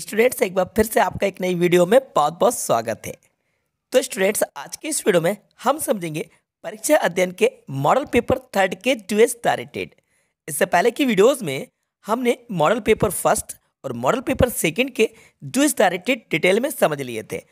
students एक बार फिर से आपका एक नई वीडियो में बहुत बहुत स्वागत है तो स्टूडेंट्स आज के इस वीडियो में हम समझेंगे परीक्षा अध्ययन के मॉडल पेपर थर्ड के ड्यूएस टारेटेड इससे पहले की वीडियोस में हमने मॉडल पेपर फर्स्ट और मॉडल पेपर सेकंड के ड्यूएस टारेटेड डिटेल में समझ लिए थे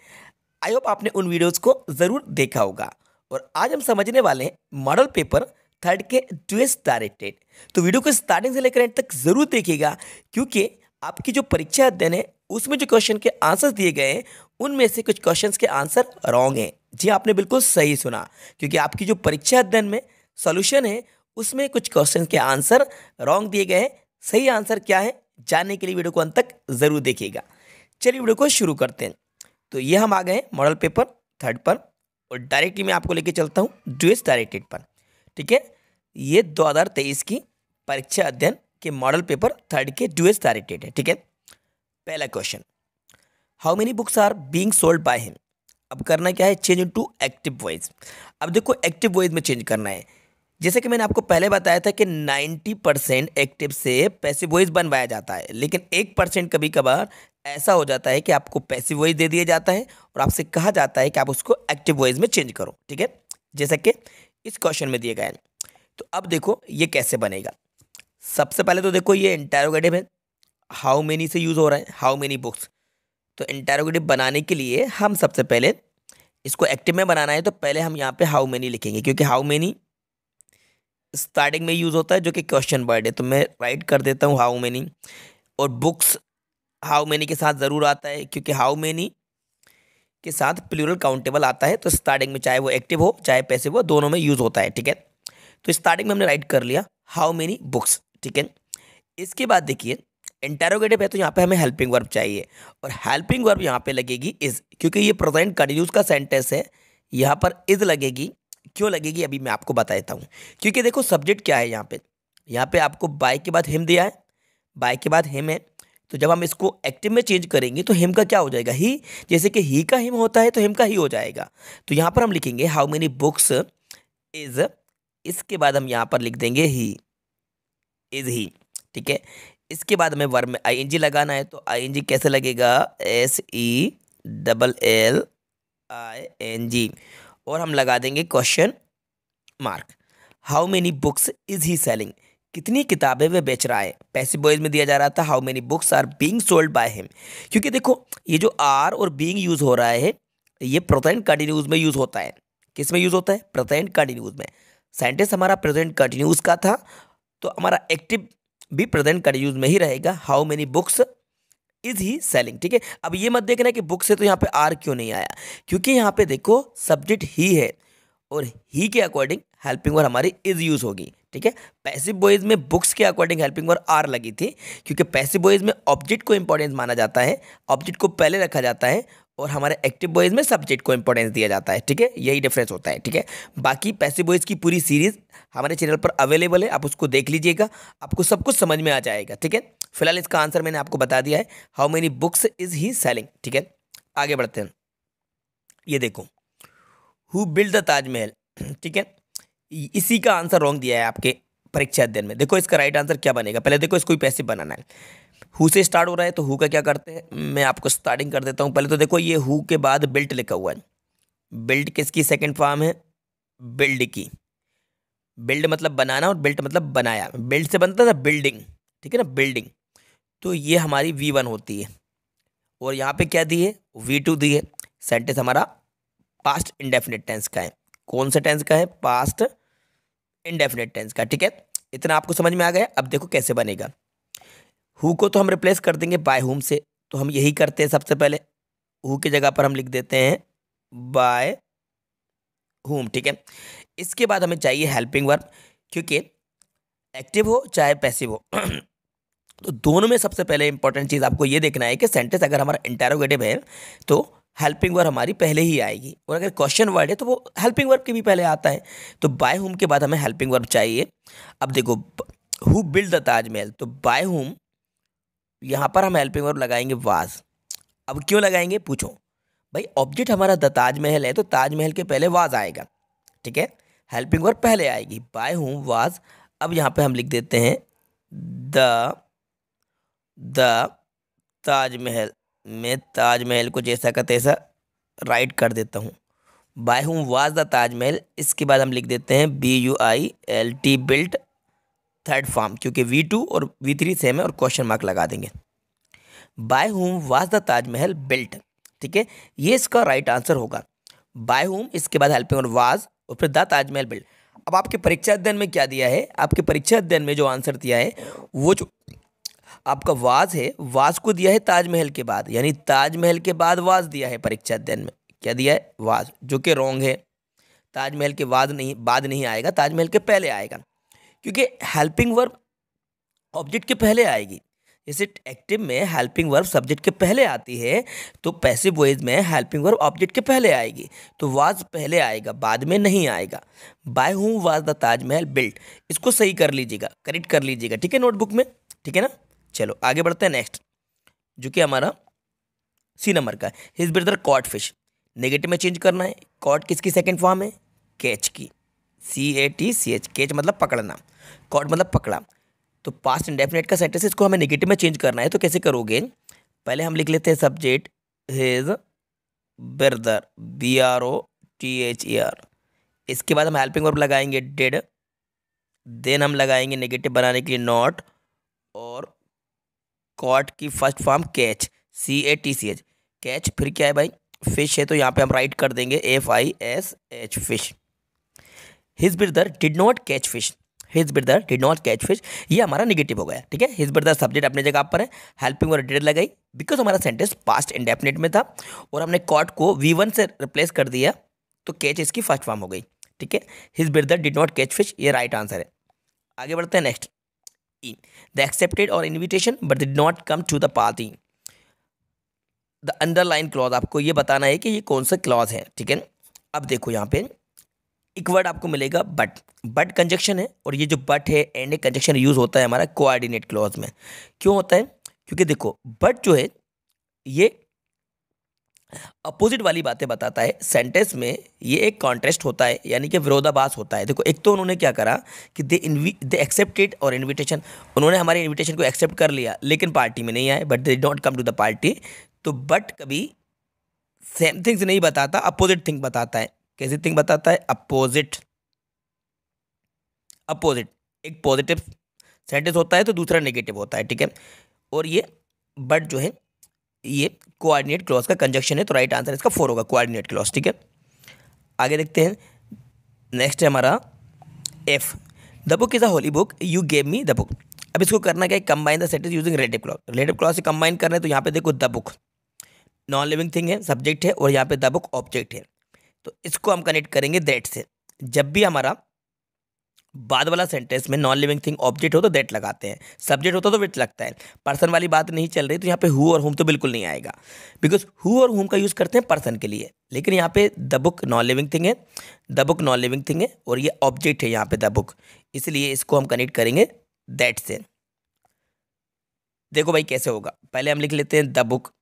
आई होप आपने उन वीडियोज़ को ज़रूर देखा होगा और आज हम समझने वाले हैं मॉडल पेपर थर्ड के ड्यूएस टारेटेड तो वीडियो को स्टार्टिंग से लेकर एंड तक ज़रूर देखिएगा क्योंकि आपकी जो परीक्षा अध्ययन है उसमें जो क्वेश्चन के आंसर दिए गए हैं उनमें से कुछ क्वेश्चन के आंसर रॉन्ग हैं जी हाँ, आपने बिल्कुल सही सुना क्योंकि आपकी जो परीक्षा अध्ययन में सोल्यूशन है उसमें कुछ क्वेश्चन के आंसर रॉन्ग दिए गए हैं सही आंसर क्या है जानने के लिए वीडियो को अंत तक ज़रूर देखिएगा चलिए वीडियो को शुरू करते हैं तो ये हम आ गए मॉडल पेपर थर्ड पर और डायरेक्टली मैं आपको लेके चलता हूँ ड्यूएस डायरेक्टेड पर ठीक है ये 2023 की परीक्षा अध्ययन के मॉडल पेपर थर्ड के ड्यूएस डायरेक्टेड है ठीक है पहला question how many books are being sold by him अब करना क्या है change into active voice अब देखो एक्टिव वॉइस में चेंज करना है जैसे कि मैंने आपको पहले बताया था कि 90 परसेंट एक्टिव से पैसिव वॉइस बनवाया जाता है लेकिन एक परसेंट कभी कभार ऐसा हो जाता है कि आपको पैसिव वॉइस दे दिया जाता है और आपसे कहा जाता है कि आप उसको एक्टिव वॉइस में चेंज करो ठीक है जैसा कि इस क्वेश्चन में दिए गए तो अब देखो ये कैसे बनेगा सबसे पहले तो देखो ये इंटेरोगेटिव है हाउ मेनी से यूज़ हो रहा है हाउ मेनी बुक्स तो इंटेरोगेटिव बनाने के लिए हम सबसे पहले इसको एक्टिव में बनाना है तो पहले हम यहाँ पे हाउ मेनी लिखेंगे क्योंकि हाउ मेनी स्टार्टिंग में यूज़ होता है जो कि क्वेश्चन वर्ड है तो मैं राइट कर देता हूँ हाउ मेनी और बुक्स हाउ मेनी के साथ ज़रूर आता है क्योंकि हाउ मेनी के साथ प्लूरल काउंटेबल आता है तो स्टार्टिंग में चाहे वो एक्टिव हो चाहे पैसे हो दोनों में यूज़ होता है ठीक है तो स्टार्टिंग में हमने राइट कर लिया हाउ मेनी बुक्स ठीक है इसके बाद देखिए इंटेरोगेटिव है तो यहाँ पे हमें हेल्पिंग वर्ब चाहिए और हेल्पिंग वर्ब यहाँ पे लगेगी इज़ क्योंकि ये प्रेजेंट कंटिन्यूस का सेंटेंस है यहाँ पर इज़ लगेगी क्यों लगेगी अभी मैं आपको बता देता हूँ क्योंकि देखो सब्जेक्ट क्या है यहाँ पे यहाँ पे आपको बाय के बाद हिम दिया है बाय के बाद हिम है तो जब हम इसको एक्टिव में चेंज करेंगे तो हिम का क्या हो जाएगा ही जैसे कि ही का हिम होता है तो हिम का ही हो जाएगा तो यहाँ पर हम लिखेंगे हाउ मेनी बुक्स इज़ इसके बाद हम यहाँ पर लिख देंगे ही इज़ ही ठीक है इसके बाद हमें वर्ब में आईएनजी लगाना है तो आईएनजी कैसे लगेगा S E double L I N G और हम लगा देंगे question mark how many books is he selling कितनी किताबें वे बेच रहा है पैसे बॉयज में दिया जा रहा था how many books are being sold by him क्योंकि देखो ये जो आर और बींग यूज़ हो रहा है ये प्रोटेंट कंटिन्यूज में यूज़ होता है किस में यूज़ होता है प्रेजेंट कंटिन्यूज में सेंटेंस हमारा प्रेजेंट कंटिन्यूज का था तो हमारा एक्टिव भी प्रेजेंट कंटिन्यूज में ही रहेगा how many books is he selling ठीक है अब ये मत देखना कि बुक से तो यहाँ पे आर क्यों नहीं आया क्योंकि यहाँ पे देखो सब्जेक्ट ही है और ही के अकॉर्डिंग हेल्पिंग वर्ड हमारी इज यूज होगी ठीक है पैसिव बॉयज में बुक्स के अकॉर्डिंग हेल्पिंग वर्ड आर लगी थी क्योंकि पैसिव बॉयज में ऑब्जेक्ट को इंपॉर्टेंस माना जाता है ऑब्जेक्ट को पहले रखा जाता है और हमारे एक्टिव बॉयज़ में सब्जेक्ट को इंपॉर्टेंस दिया जाता है ठीक है यही डिफरेंस होता है ठीक है बाकी पैसिव बॉयज़ की पूरी सीरीज़ हमारे चैनल पर अवेलेबल है आप उसको देख लीजिएगा आपको सब कुछ समझ में आ जाएगा ठीक है फिलहाल इसका आंसर मैंने आपको बता दिया है how many books is he selling ठीक है आगे बढ़ते हैं ये देखो हु बिल्ड द ताजमहल ठीक है इसी का आंसर रॉन्ग दिया है आपके परीक्षा अध्ययन में देखो इसका राइट आंसर क्या बनेगा पहले देखो इसको पैसिव बनाना है हु से स्टार्ट हो रहा है तो हु का क्या करते हैं मैं आपको स्टार्टिंग कर देता हूँ पहले तो देखो ये हु के बाद बिल्ट लिखा हुआ है बिल्ट किसकी सेकेंड फॉर्म है बिल्ड की बिल्ड मतलब बनाना और बिल्ट मतलब बनाया बिल्ड से बनता था बिल्डिंग ठीक है ना बिल्डिंग तो ये हमारी वी वन होती है और यहाँ पे क्या दी है वी टू दी है सेंटेंस हमारा पास्ट इंडेफिनेट टेंस का है कौन सा टेंस का है पास्ट इंडेफिनेट टेंस का ठीक है इतना आपको समझ में आ गया अब देखो कैसे बनेगा हु को तो हम रिप्लेस कर देंगे बाय होम से तो हम यही करते हैं सबसे पहले हु की जगह पर हम लिख देते हैं बाय होम ठीक है इसके बाद हमें चाहिए हेल्पिंग वर्ब क्योंकि एक्टिव हो चाहे पैसिव हो तो दोनों में सबसे पहले इंपॉर्टेंट चीज़ आपको ये देखना है कि सेंटेंस अगर हमारा इंटेरोगेटिव है तो हेल्पिंग वर्ब हमारी पहले ही आएगी और अगर क्वेश्चन वर्ड है तो वो हेल्पिंग वर्ब के भी पहले आता है तो बाय होम के बाद हमें हेल्पिंग वर्ब चाहिए अब देखो हु बिल्ड द ताजमहल तो बाय होम यहाँ पर हम हेल्पिंग वर्ब लगाएंगे वाज अब क्यों लगाएंगे पूछो भाई ऑब्जेक्ट हमारा द ताजमहल है तो ताजमहल के पहले वाज आएगा ठीक है हेल्पिंग वर्ब पहले आएगी बाय हूँ वाज अब यहाँ पे हम लिख देते हैं द द ताजमहल मैं ताजमहल को जैसा का तैसा राइट कर देता हूँ बाय हूँ वाज द ताजमहल इसके बाद हम लिख देते हैं B U I L T built third form क्योंकि वी टू और वी थ्री सेम है और क्वेश्चन मार्क लगा देंगे by whom was the Taj Mahal built ठीक है ये इसका राइट आंसर होगा बाय होम इसके बाद हेल्पिंग और वाज और फिर द ताजमहल बिल्ट अब आपके परीक्षा अध्ययन में क्या दिया है आपके परीक्षा अध्ययन में जो आंसर दिया है वो जो आपका वाज है वाज को दिया है ताजमहल के बाद यानी ताजमहल के बाद वाज दिया है परीक्षा अध्ययन में क्या दिया है वाज जो कि रॉन्ग है ताजमहल के बाद नहीं बाद नहीं आएगा ताजमहल के पहले आएगा क्योंकि हेल्पिंग वर्ब ऑब्जेक्ट के पहले आएगी जैसे एक्टिव में हेल्पिंग वर्ब सब्जेक्ट के पहले आती है तो पैसिव वॉइस में हेल्पिंग वर्ब ऑब्जेक्ट के पहले आएगी तो वाज पहले आएगा बाद में नहीं आएगा बाय हूँ वाज द ताजमहल बिल्ट इसको सही कर लीजिएगा करेक्ट कर लीजिएगा ठीक है नोटबुक में ठीक है ना चलो आगे बढ़ते हैं नेक्स्ट जो कि हमारा सी नंबर का his brother caught fish negative में चेंज करना है कॉट किसकी सेकेंड फॉर्म है कैच की सी ए टी सी एच केच मतलब पकड़ना कॉट मतलब पकड़ा तो पास्ट इंडेफिनेट का सेंटेंस इसको हमें नेगेटिव में चेंज करना है तो कैसे करोगे पहले हम लिख लेते हैं subject his brother B R O T H E R इसके बाद हम हेल्पिंग वर्ब लगाएंगे डेड देन हम लगाएंगे नेगेटिव बनाने के लिए नॉट और कॉट की first form catch C A T C H catch फिर क्या है भाई फिश है तो यहाँ पे हम राइट कर देंगे F I S H fish his brother did not catch fish his brother did not catch fish ये हमारा निगेटिव हो गया ठीक है हिज ब्रदर सब्जेक्ट अपने जगह पर है हेल्पिंग और डिड लगाई बिकॉज हमारा सेंटेंस पास्ट इंडेफिनेट में था और हमने कॉट को वी वन से रिप्लेस कर दिया तो कैच इसकी फर्स्ट फॉर्म हो गई ठीक है his brother did not catch fish ये राइट आंसर है आगे बढ़ते हैं नेक्स्ट ई द एक्सेप्टेड और invitation but did not come to the party the underline clause आपको ये बताना है कि ये कौन सा क्लॉज है ठीक है अब देखो यहाँ पे एक वर्ड आपको मिलेगा बट बट कंजक्शन है और ये जो बट है एंड ए कंजक्शन यूज़ होता है हमारा कोआर्डिनेट क्लॉज में क्यों होता है क्योंकि देखो बट जो है ये अपोजिट वाली बातें बताता है सेंटेंस में ये एक कॉन्ट्रेस्ट होता है यानी कि विरोधाभास होता है देखो एक तो उन्होंने क्या करा कि दे दे एक्सेप्टेड और इनविटेशन उन्होंने हमारे इनविटेशन को एक्सेप्ट कर लिया लेकिन पार्टी में नहीं आए but they don't come to the party तो बट कभी सेम थिंग्स नहीं बताता अपोजिट थिंग बताता है कैसी थिंग बताता है अपोजिट अपोजिट एक पॉजिटिव सेंटेंस होता है तो दूसरा नेगेटिव होता है ठीक है और ये बट जो है ये कोऑर्डिनेट क्लॉज का कंजक्शन है तो राइट आंसर इसका फोर होगा कोऑर्डिनेट क्लॉज ठीक है आगे देखते हैं नेक्स्ट है हमारा F the book is a holy book you gave me the book अब इसको करना क्या है combine the sentence using relative clause relative clause से कंबाइन करना है तो यहाँ पे देखो the book non living thing है सब्जेक्ट है और यहाँ पे द बुक ऑब्जेक्ट है तो इसको हम कनेक्ट करेंगे दैट से जब भी हमारा बाद वाला सेंटेंस में नॉन लिविंग थिंग ऑब्जेक्ट हो तो दैट लगाते हैं सब्जेक्ट होता तो विट लगता है पर्सन वाली बात नहीं चल रही तो यहाँ पे हु और होम तो बिल्कुल नहीं आएगा बिकॉज हु और होम का यूज़ करते हैं पर्सन के लिए लेकिन यहाँ पे the book non living thing है the book non living thing है और ये ऑब्जेक्ट है यहाँ पे द बुक इसलिए इसको हम कनेक्ट करेंगे दैट से देखो भाई कैसे होगा पहले हम लिख लेते हैं द बुक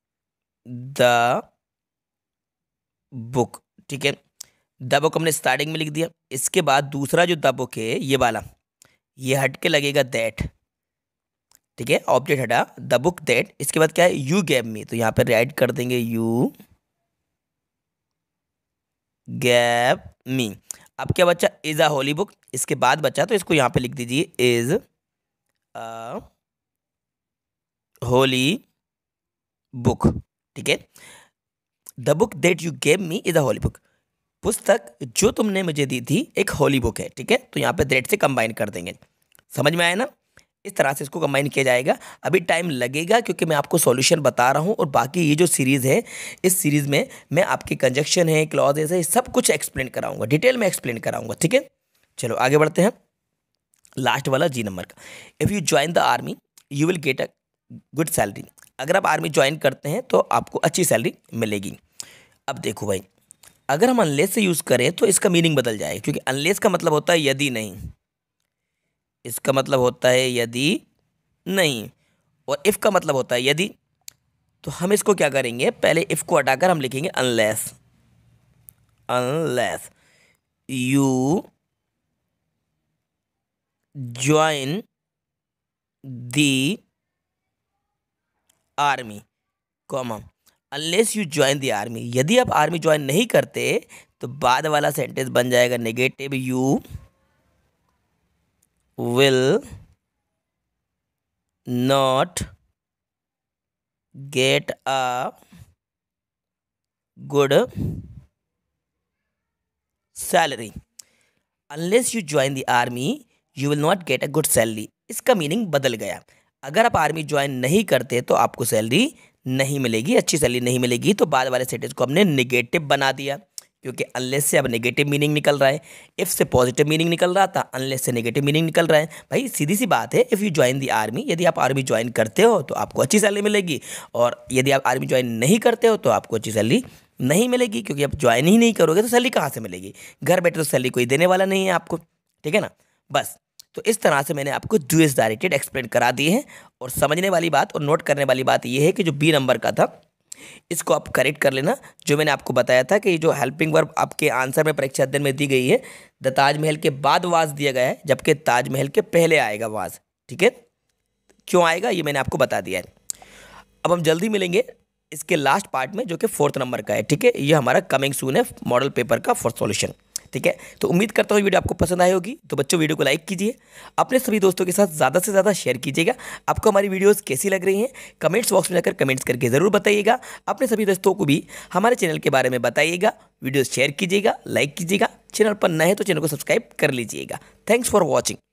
द बुक ठीक है द हमने स्टार्टिंग में लिख दिया इसके बाद दूसरा जो दबुक है ये वाला ये हट के लगेगा दैट ठीक है ऑब्जेक्ट हटा द बुक दैट इसके बाद क्या है यू गैब मी तो यहाँ पर राइट कर देंगे यू गैप मी अब क्या बच्चा इज अ होली बुक इसके बाद बच्चा तो इसको यहाँ पे लिख दीजिए इज अ होली बुक ठीक है the book that you gave me is a holy book पुस्तक जो तुमने मुझे दी थी एक होली बुक है ठीक है तो यहाँ पे दैट से कंबाइन कर देंगे समझ में आया ना इस तरह से इसको कंबाइन किया जाएगा अभी टाइम लगेगा क्योंकि मैं आपको सॉल्यूशन बता रहा हूँ और बाकी ये जो सीरीज़ है इस सीरीज़ में मैं आपके कंजक्शन है क्लॉजेस है सब कुछ एक्सप्लेन कराऊंगा डिटेल में एक्सप्लेन कराऊंगा ठीक है चलो आगे बढ़ते हैं लास्ट वाला जी नंबर का if you join the army you will get a good salary अगर आप आर्मी ज्वाइन करते हैं तो आपको अच्छी सैलरी मिलेगी अब देखो भाई अगर हम अनलेस से यूज़ करें तो इसका मीनिंग बदल जाएगा क्योंकि अनलेस का मतलब होता है यदि नहीं इसका मतलब होता है यदि नहीं और इफ़ का मतलब होता है यदि तो हम इसको क्या करेंगे पहले इफ़ को हटाकर हम लिखेंगे unless unless you join the army comma unless you join the army यदि आप आर्मी ज्वाइन नहीं करते तो बाद वाला सेंटेंस बन जाएगा negative you will not get a good salary unless you join the army you will not get a good salary इसका मीनिंग बदल गया अगर आप आर्मी ज्वाइन नहीं करते तो आपको सैलरी नहीं मिलेगी अच्छी सैलरी नहीं मिलेगी तो बाद वाले सेंटेंस को हमने निगेटिव बना दिया क्योंकि अनलेस से अब नेगेटिव मीनिंग निकल रहा है इफ़ से पॉजिटिव मीनिंग निकल रहा था अनलेस से नेगेटिव मीनिंग निकल रहा है भाई सीधी सी बात है if you join the army यदि आप आर्मी ज्वाइन करते हो तो आपको अच्छी सैलरी मिलेगी और यदि आप आर्मी ज्वाइन नहीं करते हो तो आपको अच्छी सैलरी नहीं मिलेगी क्योंकि आप ज्वाइन ही नहीं करोगे तो सैलरी कहाँ से मिलेगी घर बैठे तो सैलरी कोई देने वाला नहीं है आपको ठीक है ना बस तो इस तरह से मैंने आपको ड्यूएस डायरेक्टेड एक्सप्लेन करा दिए हैं और समझने वाली बात और नोट करने वाली बात यह है कि जो बी नंबर का था इसको आप करेक्ट कर लेना जो मैंने आपको बताया था कि जो हेल्पिंग वर्ब आपके आंसर में परीक्षा अध्ययन में दी गई है द ताजमहल के बाद वाज दिया गया है जबकि ताजमहल के पहले आएगा वाज ठीक है क्यों आएगा ये मैंने आपको बता दिया है अब हम जल्दी मिलेंगे इसके लास्ट पार्ट में जो कि फोर्थ नंबर का है ठीक है ये हमारा कमिंग सून है मॉडल पेपर का फोर्थ सॉल्यूशन ठीक है तो उम्मीद करता हूँ वीडियो आपको पसंद आई होगी तो बच्चों वीडियो को लाइक कीजिए अपने सभी दोस्तों के साथ ज़्यादा से ज़्यादा शेयर कीजिएगा आपको हमारी वीडियोस कैसी लग रही हैं कमेंट्स बॉक्स में जाकर कमेंट्स करके ज़रूर बताइएगा अपने सभी दोस्तों को भी हमारे चैनल के बारे में बताइएगा वीडियो शेयर कीजिएगा लाइक कीजिएगा चैनल पर नए हैं तो चैनल को सब्सक्राइब कर लीजिएगा थैंक्स फॉर वॉचिंग